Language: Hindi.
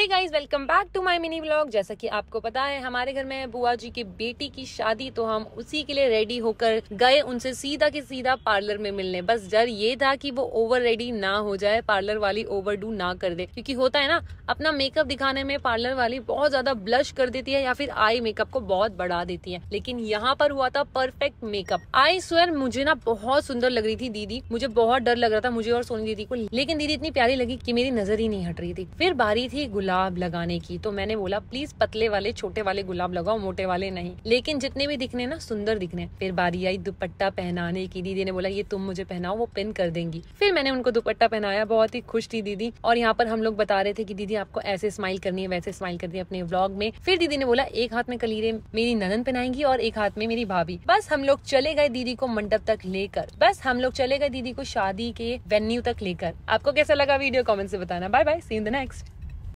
hey guys welcome back to my mini blog जैसा कि आपको पता है हमारे घर में बुआ जी की बेटी की शादी तो हम उसी के लिए रेडी होकर गए उनसे सीधा के सीधा पार्लर में मिलने बस डर ये था कि वो ओवर रेडी ना हो जाए पार्लर वाली ओवर डू ना कर दे क्योंकि होता है ना अपना मेकअप दिखाने में पार्लर वाली बहुत ज्यादा ब्लश कर देती है या फिर आई मेकअप को बहुत बढ़ा देती है लेकिन यहाँ पर हुआ था परफेक्ट मेकअप आई स्वेर मुझे ना बहुत सुंदर लग रही थी दीदी मुझे बहुत डर लग रहा था मुझे और सोनी दीदी को लेकिन दीदी इतनी प्यारी लगी की मेरी नजर ही नहीं हट रही थी फिर बारी थी गुलाब गुलाब लगाने की तो मैंने बोला प्लीज पतले वाले छोटे वाले गुलाब लगाओ मोटे वाले नहीं लेकिन जितने भी दिखने ना सुंदर दिखने फिर बारी आई दुपट्टा पहनाने की दीदी ने बोला ये तुम मुझे पहनाओ वो पिन कर देंगी फिर मैंने उनको दुपट्टा पहनाया बहुत ही खुश थी दीदी और यहाँ पर हम लोग बता रहे थे की दीदी आपको ऐसे स्माइल करनी है वैसे स्माइल करनी है अपने ब्लॉग में फिर दीदी ने बोला एक हाथ में कलीरे मेरी ननन पहनाएंगी और एक हाथ में मेरी भाभी बस हम लोग चले गए दीदी को मंडप तक लेकर बस हम लोग चले गए दीदी को शादी के वेन्यू तक लेकर आपको कैसा लगा वीडियो कमेंट से बताना bye bye see in the next